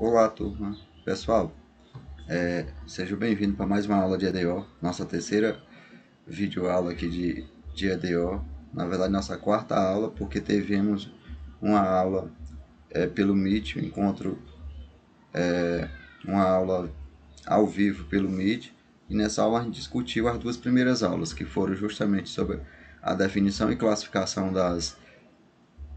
Olá, turma. Pessoal, é, sejam bem-vindos para mais uma aula de EDO, nossa terceira videoaula aqui de, de EDO. Na verdade, nossa quarta aula, porque tivemos uma aula é, pelo Meet, um encontro, é, uma aula ao vivo pelo Meet, e nessa aula a gente discutiu as duas primeiras aulas, que foram justamente sobre a definição e classificação das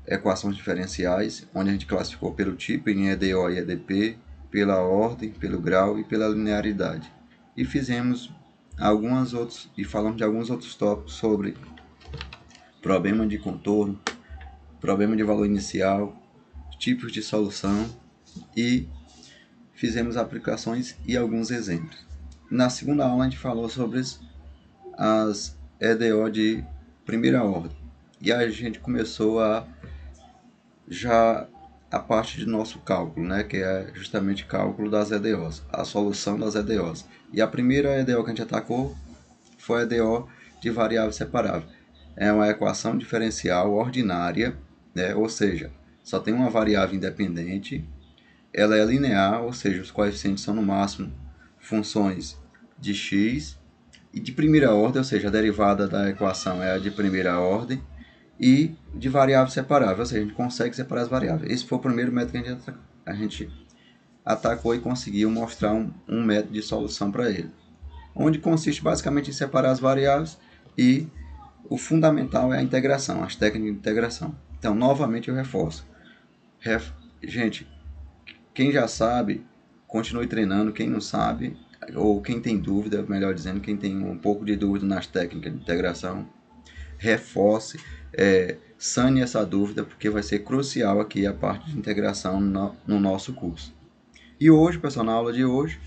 equações diferenciais, onde a gente classificou pelo tipo em EDO e EDP, pela ordem, pelo grau e pela linearidade. E fizemos algumas outros e falamos de alguns outros tópicos sobre problema de contorno, problema de valor inicial, tipos de solução e fizemos aplicações e alguns exemplos. Na segunda aula a gente falou sobre as EDO de primeira ordem e a gente começou a já a parte de nosso cálculo, né, que é justamente cálculo das EDOs, a solução das EDOs. E a primeira EDO que a gente atacou foi a EDO de variável separável. É uma equação diferencial ordinária, né, ou seja, só tem uma variável independente, ela é linear, ou seja, os coeficientes são no máximo funções de x e de primeira ordem, ou seja, a derivada da equação é a de primeira ordem, e de variável separável, ou seja, a gente consegue separar as variáveis. Esse foi o primeiro método que a gente, a gente atacou e conseguiu mostrar um, um método de solução para ele. Onde consiste basicamente em separar as variáveis e o fundamental é a integração, as técnicas de integração. Então, novamente eu reforço. Ref... Gente, quem já sabe, continue treinando. Quem não sabe, ou quem tem dúvida, melhor dizendo, quem tem um pouco de dúvida nas técnicas de integração, reforce, é, sane essa dúvida, porque vai ser crucial aqui a parte de integração no, no nosso curso. E hoje, pessoal, na aula de hoje,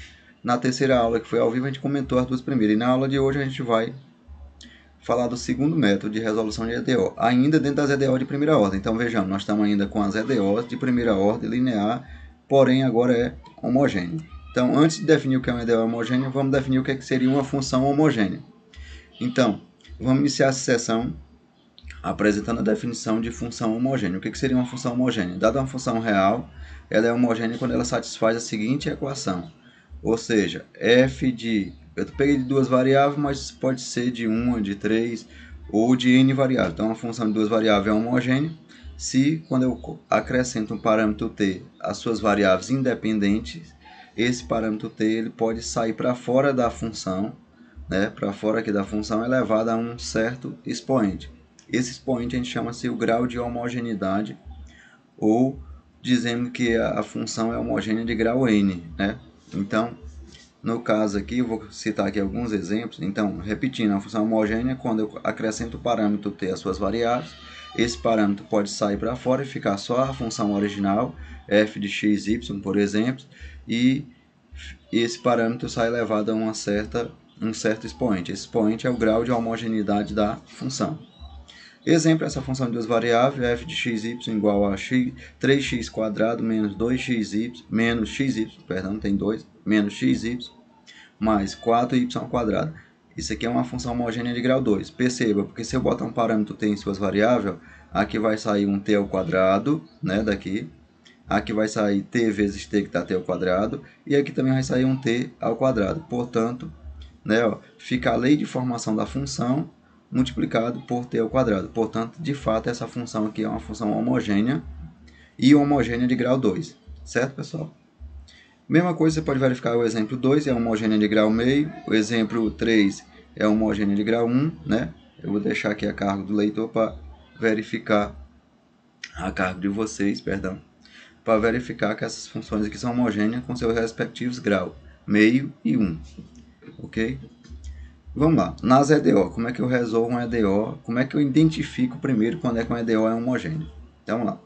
na terceira aula que foi ao vivo, a gente comentou as duas primeiras. E na aula de hoje a gente vai falar do segundo método de resolução de EDO, ainda dentro das EDO de primeira ordem. Então vejamos, nós estamos ainda com as EDOs de primeira ordem linear, porém agora é homogênea. Então, antes de definir o que é uma EDO homogênea, vamos definir o que, é que seria uma função homogênea. Então, Vamos iniciar essa sessão apresentando a definição de função homogênea. O que, seria uma função homogênea? Dada uma função real, ela é homogênea quando ela satisfaz a seguinte equação. Ou seja, f de... Eu peguei de duas variáveis, mas pode ser de uma, de três ou de n variáveis. Então, uma função de duas variáveis é homogênea se, quando eu acrescento um parâmetro t às suas variáveis independentes, esse parâmetro t ele pode sair para fora da função né, para fora aqui da função é elevada a um certo expoente. Esse expoente a gente chama-se o grau de homogeneidade, ou dizendo que a, a função é homogênea de grau n. Né? Então, no caso aqui, eu vou citar aqui alguns exemplos. Então, repetindo, a função é homogênea, quando eu acrescento o parâmetro t às suas variáveis, esse parâmetro pode sair para fora e ficar só a função original, f de x, y, por exemplo, e esse parâmetro sai elevado a uma certa um certo expoente. Esse expoente é o grau de homogeneidade da função. Exemplo, essa função de duas variáveis, f de y igual a x, 3x² menos 2xy, menos xy, perdão, tem 2, menos xy, mais 4 quadrado. Isso aqui é uma função homogênea de grau 2. Perceba, porque se eu botar um parâmetro t em suas variáveis, aqui vai sair um t ao quadrado, né, daqui. Aqui vai sair t vezes t, que está t ao quadrado. E aqui também vai sair um t ao quadrado. Portanto, né, ó, fica a lei de formação da função multiplicado por t ao quadrado. Portanto, de fato, essa função aqui é uma função homogênea e homogênea de grau 2. Certo, pessoal? Mesma coisa, você pode verificar o exemplo 2 é homogênea de grau meio, o exemplo 3 é homogênea de grau 1, um, né? Eu vou deixar aqui a cargo do leitor para verificar a cargo de vocês, perdão, para verificar que essas funções aqui são homogêneas com seus respectivos grau, meio e 1. Um ok? Vamos lá, nas EDO, como é que eu resolvo um EDO? Como é que eu identifico primeiro quando é que um EDO é homogêneo? Então, vamos lá.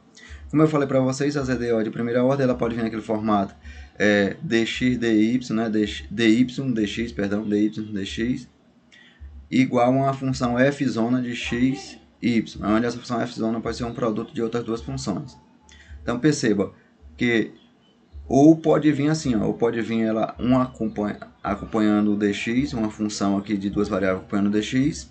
Como eu falei para vocês, as EDO de primeira ordem, ela pode vir naquele formato é, dx, dy, né? dy, dx, perdão, dy, dx, igual a uma função f zona de x e y, onde essa função f zona pode ser um produto de outras duas funções. Então, perceba que ou pode vir assim, ó, ou pode vir ela um acompanha, acompanhando o dx, uma função aqui de duas variáveis acompanhando o dx,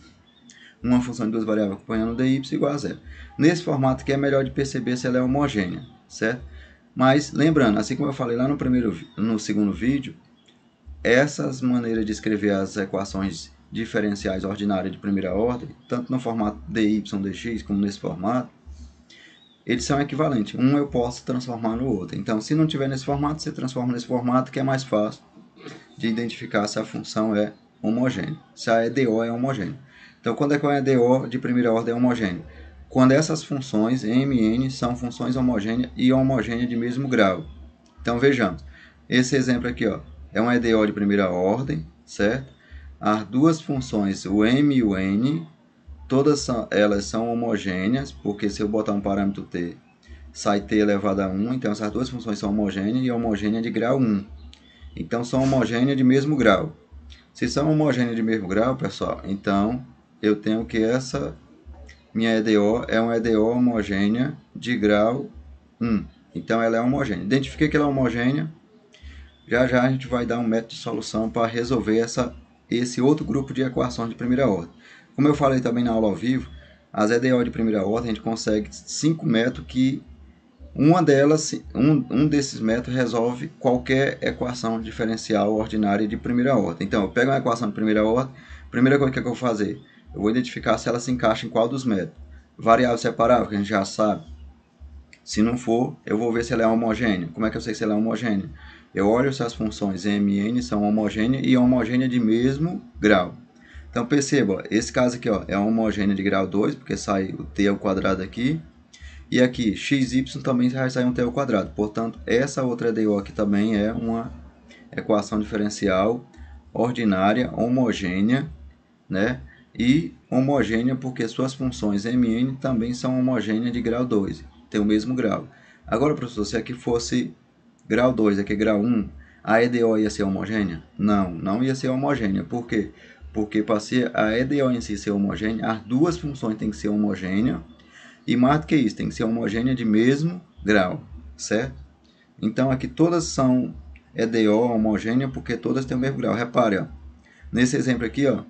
uma função de duas variáveis acompanhando o dy igual a zero. Nesse formato aqui é melhor de perceber se ela é homogênea, certo? Mas lembrando, assim como eu falei lá no, primeiro, no segundo vídeo, essas maneiras de escrever as equações diferenciais ordinárias de primeira ordem, tanto no formato dy dx como nesse formato, eles são equivalentes. Um eu posso transformar no outro. Então, se não tiver nesse formato, você transforma nesse formato que é mais fácil de identificar se a função é homogênea, se a EDO é homogênea. Então, quando é que uma EDO de primeira ordem é homogênea? Quando essas funções M e N são funções homogêneas e homogêneas de mesmo grau. Então, vejamos. Esse exemplo aqui ó, é uma EDO de primeira ordem, certo? As duas funções, o M e o N, Todas são, elas são homogêneas, porque se eu botar um parâmetro t, sai t elevado a 1, então essas duas funções são homogêneas e homogênea de grau 1. Então são homogêneas de mesmo grau. Se são homogêneas de mesmo grau, pessoal, então eu tenho que essa minha EDO é uma EDO homogênea de grau 1. Então ela é homogênea. Identifiquei que ela é homogênea. Já já a gente vai dar um método de solução para resolver essa, esse outro grupo de equações de primeira ordem. Como eu falei também na aula ao vivo, as EDO de primeira ordem a gente consegue cinco métodos que uma delas, um, um desses métodos resolve qualquer equação diferencial ordinária de primeira ordem. Então, eu pego uma equação de primeira ordem, primeira coisa que eu vou fazer, eu vou identificar se ela se encaixa em qual dos métodos. Variável separável, que a gente já sabe. Se não for, eu vou ver se ela é homogênea. Como é que eu sei se ela é homogênea? Eu olho se as funções m e n são homogêneas e homogêneas de mesmo grau. Então perceba, esse caso aqui ó, é homogêneo de grau 2, porque sai o t ao quadrado aqui. E aqui, xy também vai sair um t ao quadrado. Portanto, essa outra EDO aqui também é uma equação diferencial ordinária, homogênea, né? E homogênea porque suas funções mn também são homogêneas de grau 2, tem o mesmo grau. Agora, professor, se aqui fosse grau 2, aqui é grau 1, a EDO ia ser homogênea? Não, não ia ser homogênea. Por quê? porque para ser a EDO em si ser homogênea, as duas funções têm que ser homogêneas, e mais do que isso, tem que ser homogênea de mesmo grau, certo? Então aqui todas são EDO homogênea porque todas têm o mesmo grau. Repare, ó, nesse exemplo aqui, ó,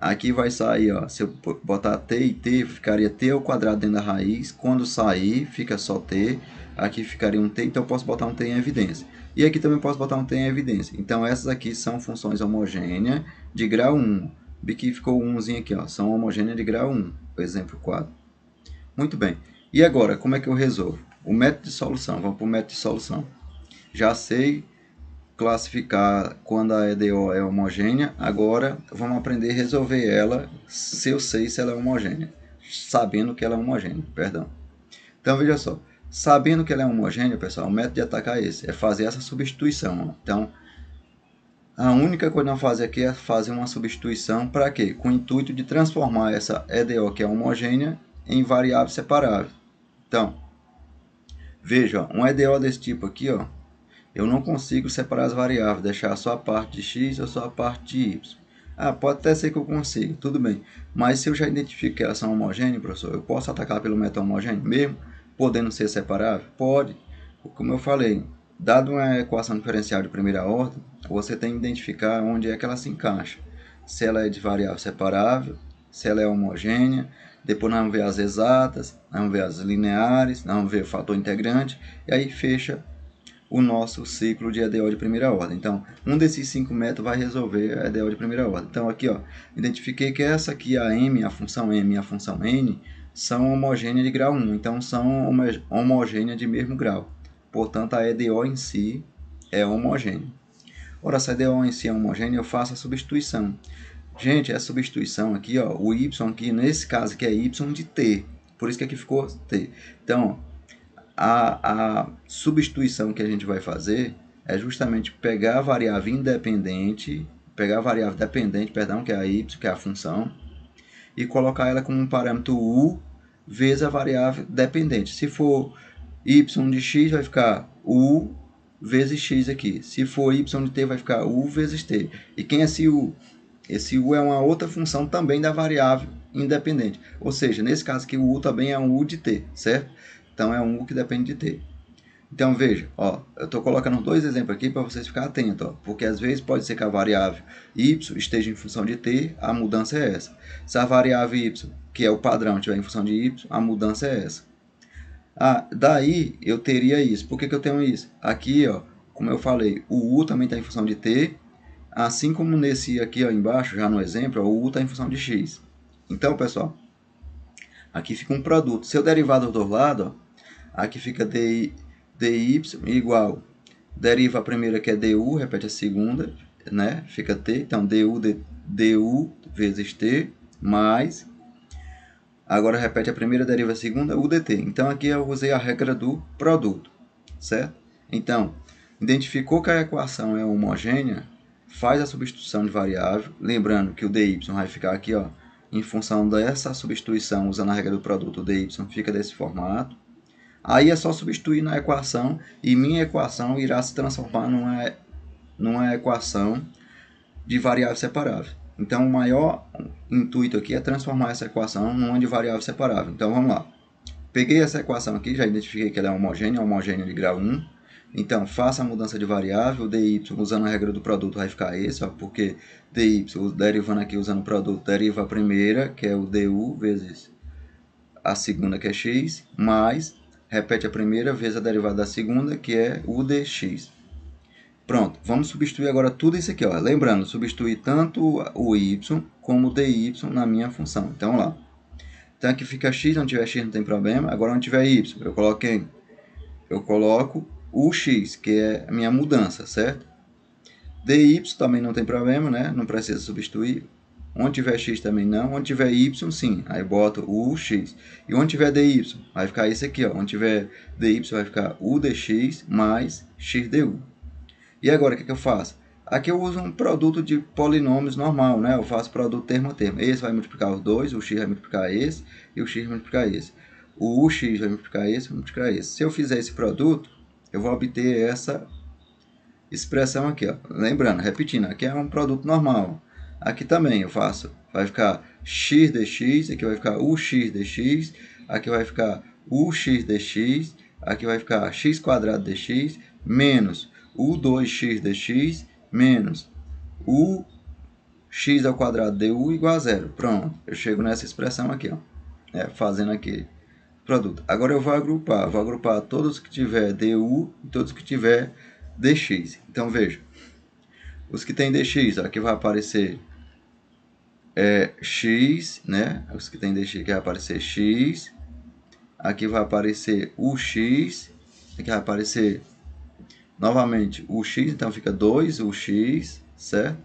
aqui vai sair, ó, se eu botar T e T, ficaria T ao quadrado dentro da raiz, quando sair fica só T, aqui ficaria um T, então posso botar um T em evidência. E aqui também posso botar um T em evidência. Então essas aqui são funções homogêneas de grau 1. Aqui ficou 1 aqui, ó, são homogêneas de grau 1, exemplo 4. Muito bem. E agora, como é que eu resolvo? O método de solução, vamos para o método de solução. Já sei classificar quando a EDO é homogênea, agora vamos aprender a resolver ela se eu sei se ela é homogênea, sabendo que ela é homogênea, perdão. Então veja só, Sabendo que ela é homogênea, pessoal, o método de atacar é esse, é fazer essa substituição. Então, a única coisa que fazer aqui é fazer uma substituição para quê? Com o intuito de transformar essa EDO, que é homogênea, em variável separável. Então, veja, ó, um EDO desse tipo aqui, ó, eu não consigo separar as variáveis, deixar só a parte de x ou só a parte de y. Ah, pode até ser que eu consiga, tudo bem. Mas se eu já identifico que elas são homogêneas, professor, eu posso atacar pelo método homogêneo mesmo? podendo ser separável? Pode. Como eu falei, dado uma equação diferencial de primeira ordem, você tem que identificar onde é que ela se encaixa. Se ela é de variável separável, se ela é homogênea, depois nós vamos ver as exatas, nós vamos ver as lineares, nós vamos ver o fator integrante, e aí fecha o nosso ciclo de EDO de primeira ordem. Então, um desses cinco métodos vai resolver a EDO de primeira ordem. Então, aqui, ó, identifiquei que essa aqui, é a M, a função M e a função N, são homogêneas de grau 1, então são homogêneas de mesmo grau. Portanto, a EDO em si é homogênea. Ora, se a EDO em si é homogênea, eu faço a substituição. Gente, a substituição aqui, ó, o Y, aqui nesse caso aqui é Y de T, por isso que aqui ficou T. Então, a, a substituição que a gente vai fazer é justamente pegar a variável independente, pegar a variável dependente, perdão, que é a Y, que é a função, e colocar ela como um parâmetro U vezes a variável dependente. Se for y de x, vai ficar U vezes x aqui. Se for y de t, vai ficar U vezes t. E quem é esse U? Esse U é uma outra função também da variável independente. Ou seja, nesse caso aqui, o U também é um U de t, certo? Então, é um U que depende de t. Então veja, ó, eu estou colocando dois exemplos aqui para vocês ficarem atentos, ó, porque às vezes pode ser que a variável y esteja em função de t, a mudança é essa. Se a variável y, que é o padrão, estiver em função de y, a mudança é essa. Ah, daí eu teria isso. Por que, que eu tenho isso? Aqui, ó, como eu falei, o u também está em função de t, assim como nesse aqui ó, embaixo, já no exemplo, ó, o u está em função de x. Então, pessoal, aqui fica um produto. Se eu derivar do outro lado, ó, aqui fica d dy igual, deriva a primeira que é du, repete a segunda, né? Fica t, então du, d, du vezes t, mais, agora repete a primeira, deriva a segunda, u dt. Então aqui eu usei a regra do produto, certo? Então, identificou que a equação é homogênea, faz a substituição de variável, lembrando que o dy vai ficar aqui, ó, em função dessa substituição, usando a regra do produto, o dy fica desse formato, Aí é só substituir na equação e minha equação irá se transformar numa, numa equação de variável separável. Então, o maior intuito aqui é transformar essa equação numa de variável separável. Então, vamos lá. Peguei essa equação aqui, já identifiquei que ela é homogênea, homogênea de grau 1. Então, faça a mudança de variável, dy usando a regra do produto vai ficar esse, ó, porque dy, derivando aqui usando o produto, deriva a primeira, que é o du, vezes a segunda, que é x, mais repete a primeira vezes a derivada da segunda, que é u dx. Pronto, vamos substituir agora tudo isso aqui. Ó. Lembrando, substituir tanto o y como o dy na minha função. Então, lá. Então, aqui fica x, onde tiver x não tem problema. Agora, onde tiver y, eu coloco quem? Eu coloco o x, que é a minha mudança, certo? dy também não tem problema, né? Não precisa substituir. Onde tiver x também não. Onde tiver y, sim. Aí boto o x. E onde tiver dy, vai ficar isso aqui. Ó. Onde tiver dy, vai ficar u dx mais x du. E agora, o que, que eu faço? Aqui eu uso um produto de polinômios normal, né? Eu faço produto termo a termo. Esse vai multiplicar os dois, o x vai multiplicar esse e o x vai multiplicar esse. O ux vai multiplicar esse, vai multiplicar esse. Se eu fizer esse produto, eu vou obter essa expressão aqui, ó. Lembrando, repetindo, aqui é um produto normal. Aqui também eu faço. Vai ficar x dx, aqui vai ficar ux dx, aqui vai ficar ux dx, aqui vai ficar x quadrado dx menos u2x dx menos u x ao quadrado du igual a zero. Pronto, eu chego nessa expressão aqui, ó. É, fazendo aqui produto. Agora eu vou agrupar, vou agrupar todos que tiver du e todos que tiver dx. Então veja, os que tem dx, ó, aqui vai aparecer é x, né? Os que tem dx aqui vai aparecer x. Aqui vai aparecer o x. Aqui vai aparecer novamente o x, então fica 2 o x, certo?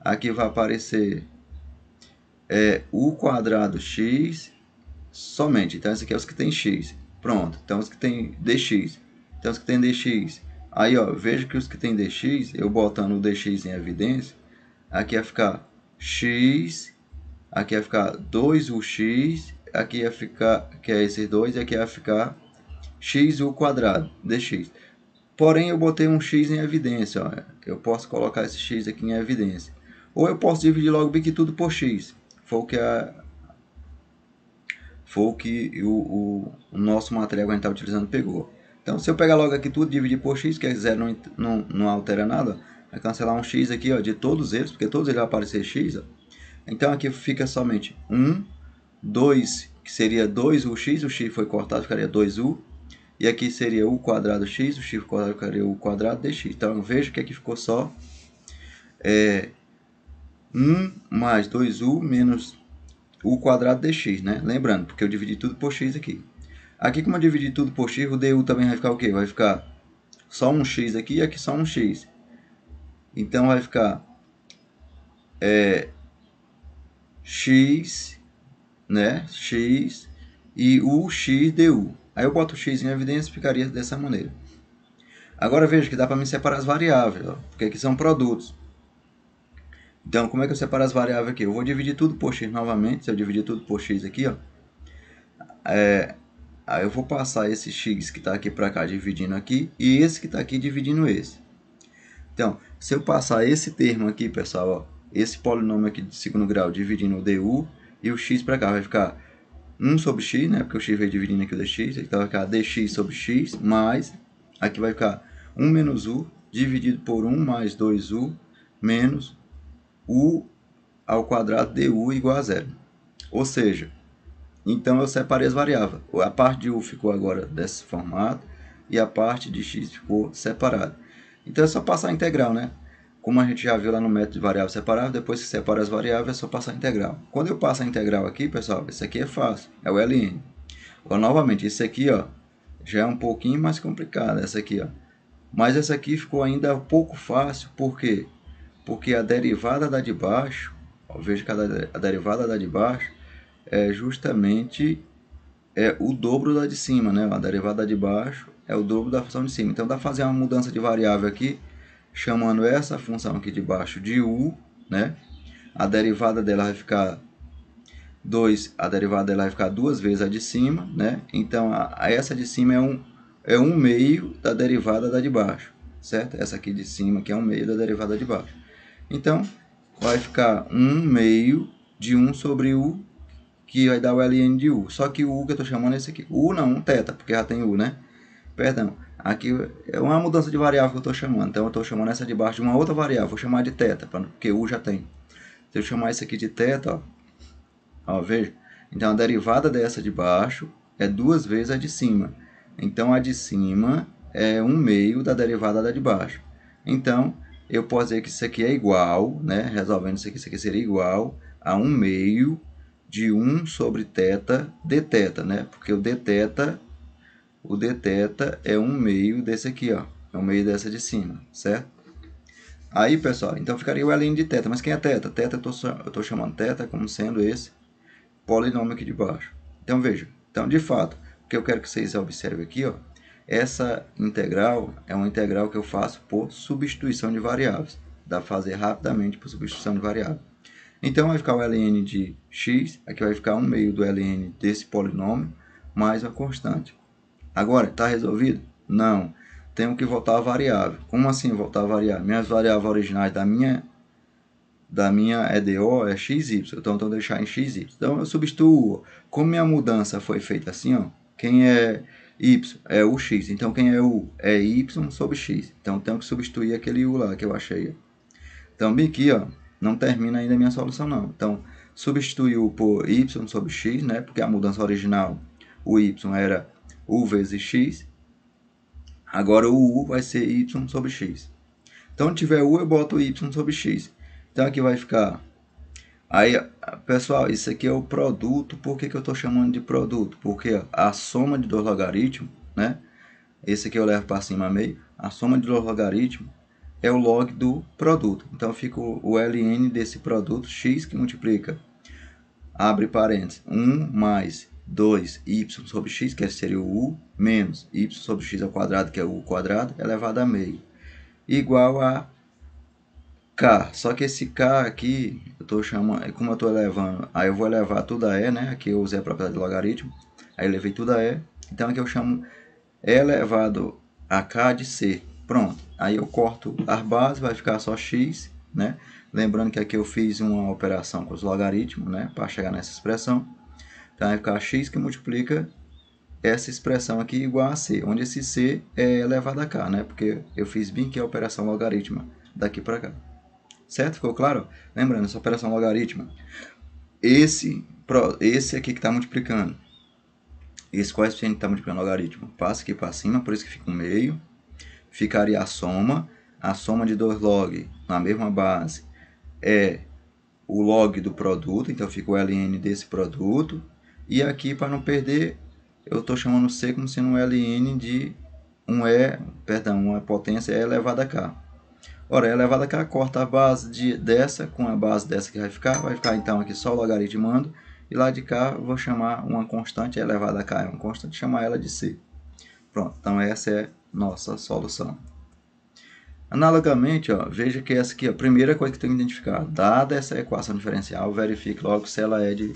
Aqui vai aparecer é, o quadrado x somente. Então esse aqui é os que tem x. Pronto. Então os que tem dx. Então os que tem dx. Aí, ó, veja que os que tem dx, eu botando o dx em evidência, aqui vai ficar x, aqui vai ficar 2ux, aqui vai ficar, que é esse dois, e aqui vai ficar x ao quadrado dx. Porém, eu botei um x em evidência, ó. eu posso colocar esse x aqui em evidência. Ou eu posso dividir logo bem que tudo por x, foi o que, a, foi o, que o, o, nosso material que a gente está utilizando pegou. Então, se eu pegar logo aqui tudo, dividir por x, que é zero não, não, não altera nada, Vai cancelar um x aqui ó, de todos eles, porque todos eles vão aparecer x. Ó. Então aqui fica somente 1, 2, que seria 2ux, o x foi cortado, ficaria 2u. E aqui seria u quadrado x, o x quadrado ficaria u quadrado dx. Então veja que aqui ficou só é, 1 mais 2u menos u quadrado dx, né? Lembrando, porque eu dividi tudo por x aqui. Aqui como eu dividi tudo por x, o du também vai ficar o quê? Vai ficar só um x aqui e aqui só um x. Então vai ficar é, x, né? x e u x du. Aí eu boto x em evidência e ficaria dessa maneira. Agora veja que dá para me separar as variáveis, ó, porque aqui são produtos. Então, como é que eu separo as variáveis aqui? Eu vou dividir tudo por x novamente. Se eu dividir tudo por x aqui, ó, é, aí eu vou passar esse x que está aqui para cá dividindo aqui e esse que está aqui dividindo esse. Então, se eu passar esse termo aqui, pessoal, ó, esse polinômio aqui de segundo grau dividindo o du e o x para cá, vai ficar 1 sobre x, né? Porque o x veio dividindo aqui o dx, então vai ficar dx sobre x, mais, aqui vai ficar 1 menos u dividido por 1 mais 2u menos u ao quadrado du igual a zero. Ou seja, então eu separei as variáveis. A parte de u ficou agora desse formato e a parte de x ficou separada. Então é só passar a integral, né? Como a gente já viu lá no método de variável separável, depois que separa as variáveis é só passar a integral. Quando eu passo a integral aqui, pessoal, isso aqui é fácil, é o ln. Agora, novamente, isso aqui ó, já é um pouquinho mais complicado, essa aqui. Ó. Mas essa aqui ficou ainda pouco fácil, por quê? Porque a derivada da de baixo, ó, veja que a, a derivada da de baixo é justamente é o dobro da de cima, né? A derivada de baixo é o dobro da função de cima. Então dá para fazer uma mudança de variável aqui, chamando essa função aqui de baixo de u, né? A derivada dela vai ficar 2, a derivada dela vai ficar duas vezes a de cima, né? Então a, a essa de cima é um, é um meio da derivada da de baixo, certo? Essa aqui de cima que é um meio da derivada de baixo. Então vai ficar 1 um meio de 1 um sobre u, que vai dar o ln de u. Só que o u que eu estou chamando é esse aqui. U não, um teta, porque já tem u, né? Perdão. Aqui é uma mudança de variável que eu estou chamando. Então eu estou chamando essa de baixo de uma outra variável. Vou chamar de θ, porque U já tem. Se eu chamar isso aqui de θ, ó. ó, veja. Então a derivada dessa de baixo é duas vezes a de cima. Então a de cima é um meio da derivada da de baixo. Então eu posso dizer que isso aqui é igual, né? resolvendo isso aqui, isso aqui seria igual a um meio de 1 sobre θ dθ, né? porque o dθ o dθ é um meio desse aqui, ó. É um meio dessa de cima, certo? Aí, pessoal, então ficaria o ln de θ. Mas quem é θ? Teta eu estou chamando teta como sendo esse polinômio aqui de baixo. Então, veja. Então, de fato, o que eu quero que vocês observem aqui, ó. Essa integral é uma integral que eu faço por substituição de variáveis. Dá para fazer rapidamente por substituição de variáveis. Então, vai ficar o ln de x, aqui vai ficar um meio do ln desse polinômio, mais uma constante. Agora, está resolvido? Não. Tenho que voltar a variável. Como assim voltar a variável? Minhas variáveis originais da minha da minha EDO é XY, então eu vou deixar em XY. Então eu substituo. Como minha mudança foi feita assim, ó, quem é Y é o X, então quem é U é Y sobre X. Então tenho que substituir aquele U lá que eu achei. Então bem aqui, ó, não termina ainda a minha solução não. Então substituiu por Y sobre X, né, porque a mudança original, o Y era U vezes X. Agora o U vai ser Y sobre X. Então, tiver U, eu boto Y sobre X. Então, aqui vai ficar... Aí, pessoal, isso aqui é o produto. Por que, que eu estou chamando de produto? Porque a soma de dois logaritmos, né? Esse aqui eu levo para cima meio. A soma de dois logaritmos é o log do produto. Então, fica o ln desse produto, x, que multiplica, abre parênteses, 1 mais 2y sobre x, que é, seria o u, menos y sobre x ao quadrado, que é u quadrado, é elevado a meio, igual a k. Só que esse k aqui, eu tô chamando, é como eu estou elevando, aí eu vou elevar tudo a e, né? Aqui eu usei a propriedade de logaritmo, aí eu levei tudo a e. Então aqui eu chamo e elevado a k de c. Pronto. Aí eu corto as bases, vai ficar só x, né? Lembrando que aqui eu fiz uma operação com os logaritmos, né? Para chegar nessa expressão. Então tá? é vai ficar x que multiplica essa expressão aqui igual a c, onde esse c é elevado a k, né? Porque eu fiz bem que é a operação logaritma daqui para cá. Certo? Ficou claro? Lembrando, essa operação logaritma. Esse, esse aqui que está multiplicando. Esse coeficiente está multiplicando logaritmo. Passa aqui para cima, por isso que fica um meio. Ficaria a soma. A soma de dois log na mesma base é o log do produto. Então, fica o ln desse produto e aqui, para não perder, eu estou chamando C como sendo um ln de um E, perdão, uma potência E elevado a K. Ora, E elevado a K corta a base de, dessa com a base dessa que vai ficar. Vai ficar, então, aqui só o logaritmando. E lá de cá, vou chamar uma constante E elevado a K. É uma constante, chamar ela de C. Pronto, então essa é nossa solução. Analogamente, ó, veja que essa aqui, a primeira coisa que tem que identificar, dada essa equação diferencial, verifique logo se ela é de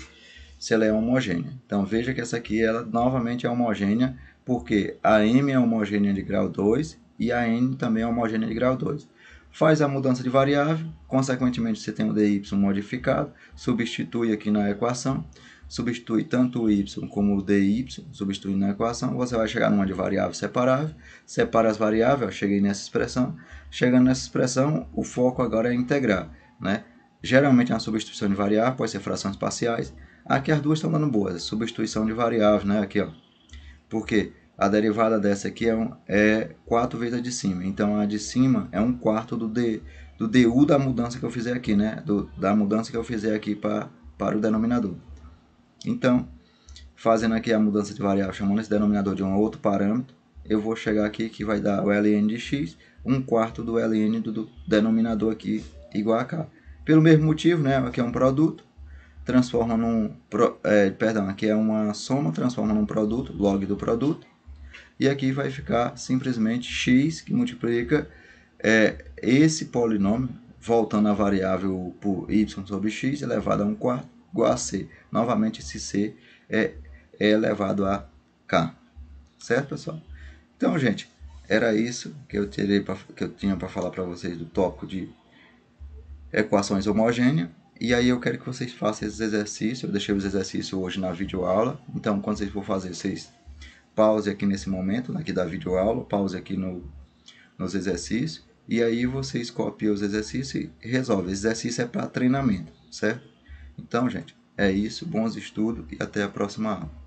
se ela é homogênea. Então veja que essa aqui ela novamente é homogênea, porque a M é homogênea de grau 2 e a N também é homogênea de grau 2. Faz a mudança de variável, consequentemente você tem o dy modificado, substitui aqui na equação, substitui tanto o y como o dy, substitui na equação, você vai chegar numa de variável separável, separa as variáveis, cheguei nessa expressão, chegando nessa expressão, o foco agora é integrar, né? Geralmente é uma substituição de variável, pode ser frações parciais. Aqui as duas estão dando boas, substituição de variáveis, né? Aqui, ó. Porque a derivada dessa aqui é, um, é 4 vezes a de cima. Então a de cima é um quarto do, D, do DU da mudança que eu fizer aqui, né? Do, da mudança que eu fizer aqui pra, para o denominador. Então, fazendo aqui a mudança de variável, chamando esse denominador de um outro parâmetro, eu vou chegar aqui que vai dar o ln de x, um quarto do ln do, do denominador aqui igual a k. Pelo mesmo motivo, né, aqui é um produto, transforma num, é, perdão, aqui é uma soma, transforma num produto, log do produto, e aqui vai ficar simplesmente x que multiplica é, esse polinômio, voltando a variável por y sobre x elevado a 1 quarto, igual a c. Novamente, esse c é, é elevado a k. Certo, pessoal? Então, gente, era isso que eu, terei pra, que eu tinha para falar para vocês do tópico de equações homogêneas. E aí eu quero que vocês façam esses exercícios. Eu deixei os exercícios hoje na videoaula. Então, quando vocês for fazer, vocês pause aqui nesse momento, aqui da videoaula, pause aqui no, nos exercícios, e aí vocês copiam os exercícios e resolvem. Esse exercício é para treinamento, certo? Então, gente, é isso. Bons estudos e até a próxima aula.